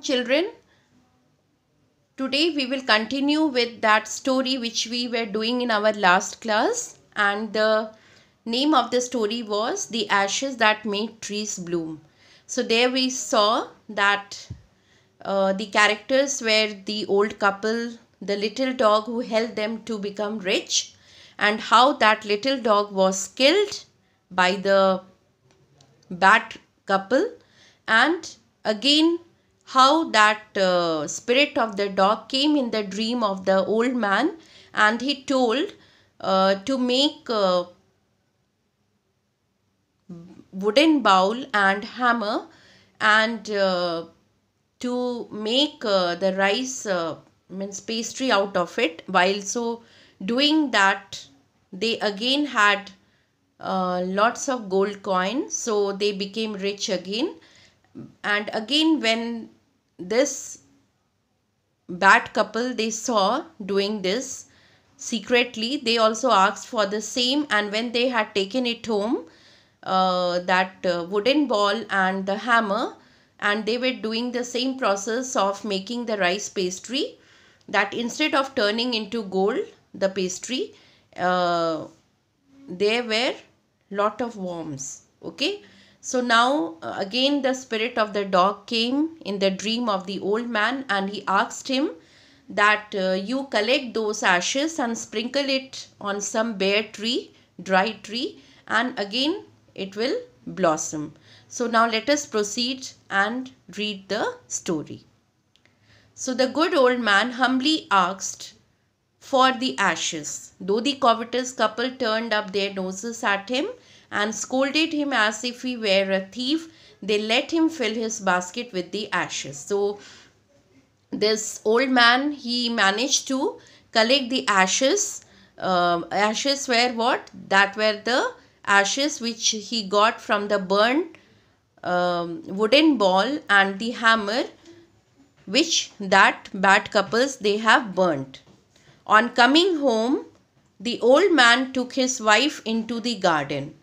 children today we will continue with that story which we were doing in our last class and the name of the story was the ashes that made trees bloom so there we saw that uh, the characters were the old couple the little dog who helped them to become rich and how that little dog was killed by the bat couple and again how that uh, spirit of the dog came in the dream of the old man and he told uh, to make a uh, wooden bowl and hammer and uh, to make uh, the rice uh, means pastry out of it while so doing that they again had lots of gold coins so they became rich again and again when this bad couple they saw doing this secretly they also asked for the same and when they had taken it home uh, that uh, wooden ball and the hammer and they were doing the same process of making the rice pastry that instead of turning into gold the pastry uh, there were lot of worms okay so now uh, again the spirit of the dog came in the dream of the old man and he asked him that uh, you collect those ashes and sprinkle it on some bare tree, dry tree and again it will blossom. So now let us proceed and read the story. So the good old man humbly asked for the ashes. Though the covetous couple turned up their noses at him, and scolded him as if he were a thief. They let him fill his basket with the ashes. So, this old man he managed to collect the ashes. Uh, ashes were what? That were the ashes which he got from the burned um, wooden ball and the hammer which that bad couples they have burnt. On coming home, the old man took his wife into the garden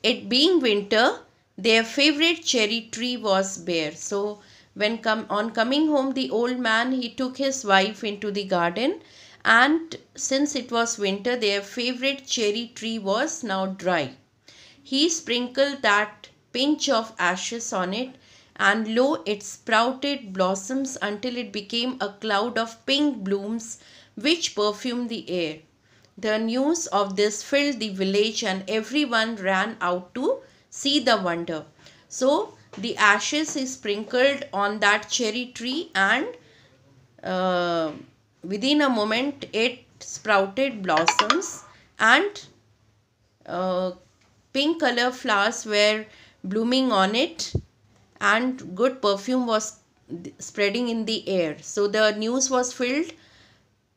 it being winter, their favorite cherry tree was bare. So when come on coming home, the old man he took his wife into the garden, and since it was winter, their favorite cherry tree was now dry. He sprinkled that pinch of ashes on it, and lo, it sprouted blossoms until it became a cloud of pink blooms which perfumed the air. The news of this filled the village and everyone ran out to see the wonder. So the ashes is sprinkled on that cherry tree and uh, within a moment it sprouted blossoms and uh, pink color flowers were blooming on it and good perfume was spreading in the air. So the news was filled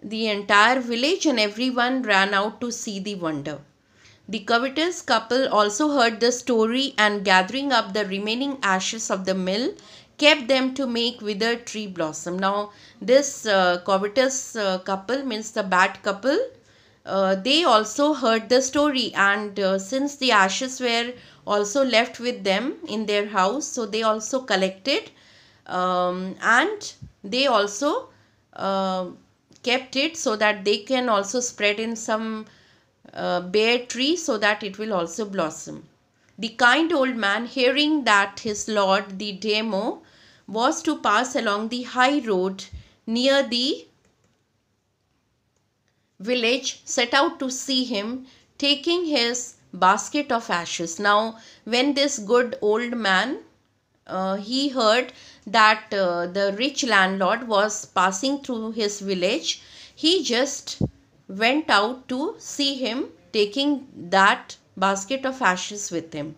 the entire village and everyone ran out to see the wonder. The covetous couple also heard the story and gathering up the remaining ashes of the mill, kept them to make withered tree blossom. Now, this uh, covetous uh, couple means the bad couple. Uh, they also heard the story and uh, since the ashes were also left with them in their house, so they also collected um, and they also uh, kept it so that they can also spread in some uh, bare tree so that it will also blossom. The kind old man, hearing that his lord, the demo, was to pass along the high road near the village, set out to see him, taking his basket of ashes. Now, when this good old man uh, he heard that uh, the rich landlord was passing through his village. He just went out to see him taking that basket of ashes with him.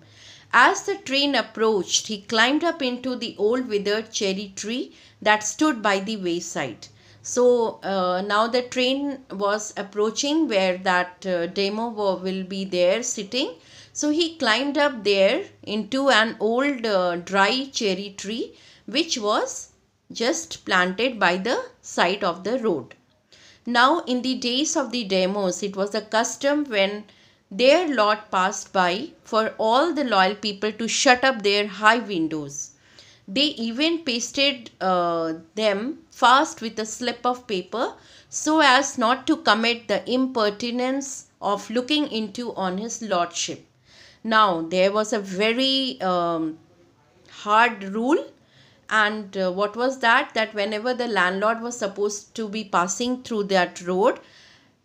As the train approached, he climbed up into the old withered cherry tree that stood by the wayside. So uh, now the train was approaching where that uh, demo will be there sitting. So he climbed up there into an old uh, dry cherry tree which was just planted by the side of the road. Now in the days of the demos, it was a custom when their lot passed by for all the loyal people to shut up their high windows they even pasted uh, them fast with a slip of paper so as not to commit the impertinence of looking into on his lordship. Now, there was a very um, hard rule and uh, what was that that whenever the landlord was supposed to be passing through that road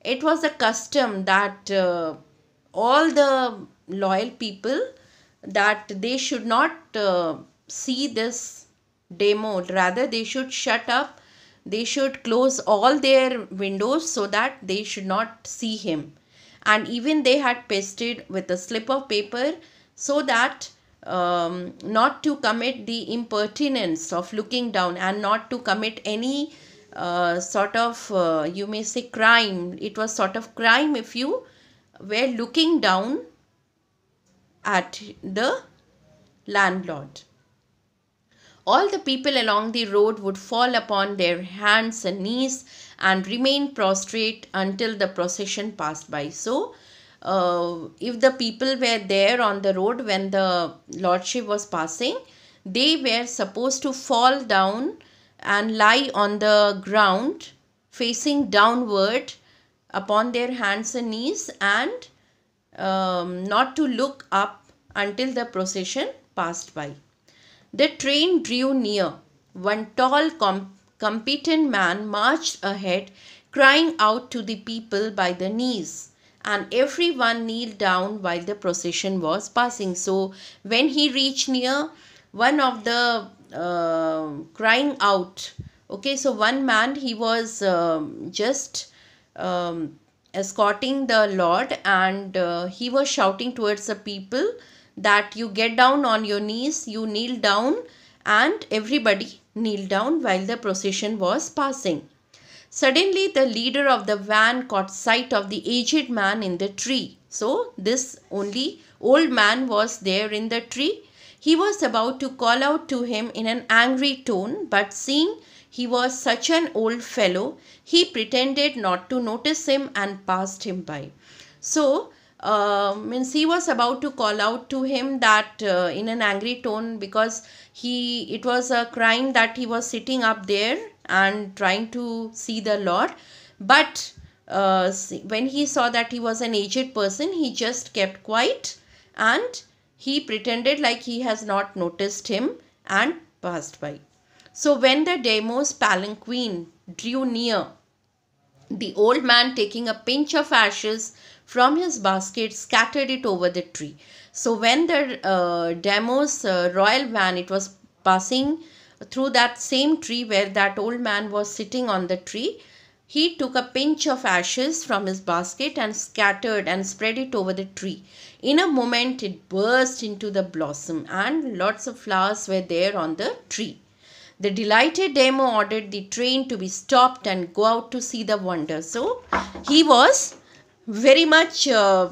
it was a custom that uh, all the loyal people that they should not uh, see this demo. Rather, they should shut up. They should close all their windows so that they should not see him. And even they had pasted with a slip of paper so that um, not to commit the impertinence of looking down and not to commit any uh, sort of, uh, you may say, crime. It was sort of crime if you were looking down at the landlord. All the people along the road would fall upon their hands and knees and remain prostrate until the procession passed by. So, uh, if the people were there on the road when the Lordship was passing, they were supposed to fall down and lie on the ground facing downward upon their hands and knees and um, not to look up until the procession passed by. The train drew near. One tall, com competent man marched ahead, crying out to the people by the knees. And everyone kneeled down while the procession was passing. So, when he reached near, one of the uh, crying out, okay, so one man, he was um, just. Um, escorting the Lord and uh, he was shouting towards the people that you get down on your knees, you kneel down and everybody kneeled down while the procession was passing. Suddenly the leader of the van caught sight of the aged man in the tree. So this only old man was there in the tree. He was about to call out to him in an angry tone, but seeing he was such an old fellow, he pretended not to notice him and passed him by. So uh, means he was about to call out to him that uh, in an angry tone because he it was a crime that he was sitting up there and trying to see the lord but uh, when he saw that he was an aged person he just kept quiet and he pretended like he has not noticed him and passed by so when the demo's palanquin drew near the old man taking a pinch of ashes from his basket, scattered it over the tree. So when the uh, uh, royal van, it was passing through that same tree where that old man was sitting on the tree, he took a pinch of ashes from his basket and scattered and spread it over the tree. In a moment, it burst into the blossom, and lots of flowers were there on the tree. The delighted Demo ordered the train to be stopped and go out to see the wonder. So he was very much uh,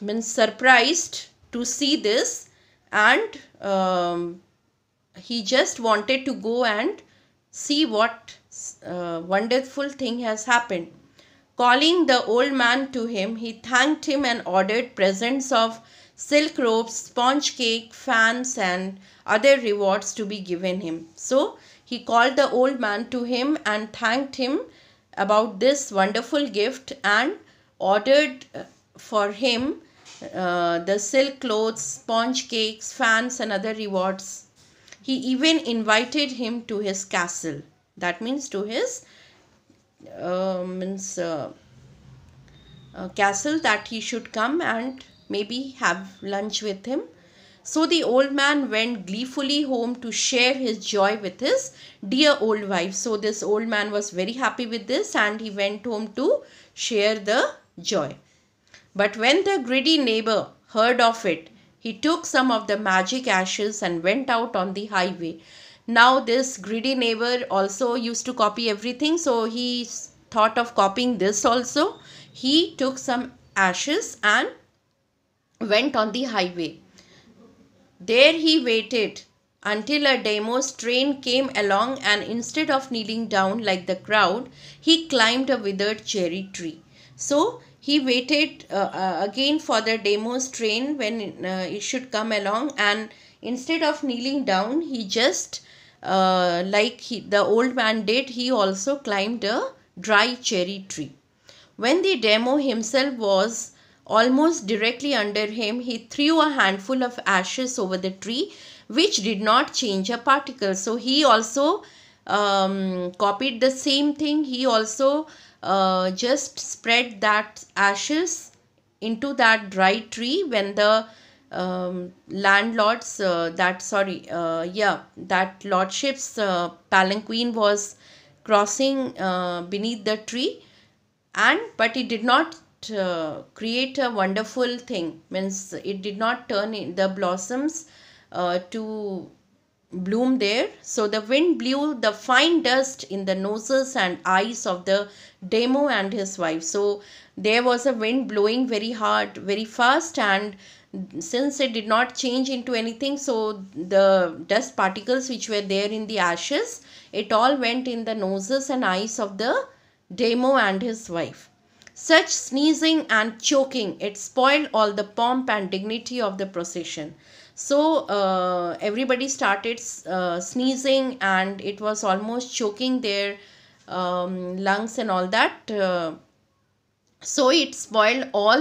means surprised to see this and um, he just wanted to go and see what uh, wonderful thing has happened. Calling the old man to him, he thanked him and ordered presents of silk robes, sponge cake, fans, and other rewards to be given him. So he called the old man to him and thanked him about this wonderful gift and ordered uh, for him uh, the silk clothes, sponge cakes, fans, and other rewards. He even invited him to his castle. That means to his uh, means uh, uh, castle that he should come and maybe have lunch with him. So the old man went gleefully home to share his joy with his dear old wife. So this old man was very happy with this and he went home to share the joy. But when the greedy neighbor heard of it, he took some of the magic ashes and went out on the highway. Now, this greedy neighbor also used to copy everything, so he thought of copying this also. He took some ashes and went on the highway. There he waited until a Deimos train came along and instead of kneeling down like the crowd, he climbed a withered cherry tree. So he waited uh, uh, again for the demo's train when uh, it should come along and instead of kneeling down he just uh, like he, the old man did, he also climbed a dry cherry tree. When the demo himself was almost directly under him, he threw a handful of ashes over the tree, which did not change a particle. So he also um, copied the same thing. He also uh, just spread that ashes into that dry tree when the um, landlord's uh, that sorry uh, yeah that lordship's uh, palanquin was crossing uh, beneath the tree and but it did not uh, create a wonderful thing means it did not turn the blossoms to bloom there. So the wind blew the fine dust in the noses and eyes of the demo and his wife. So there was a wind blowing very hard, very fast and since it did not change into anything so the dust particles which were there in the ashes it all went in the noses and eyes of the demo and his wife such sneezing and choking it spoiled all the pomp and dignity of the procession so uh, everybody started uh, sneezing and it was almost choking their um, lungs and all that. Uh, so it spoiled all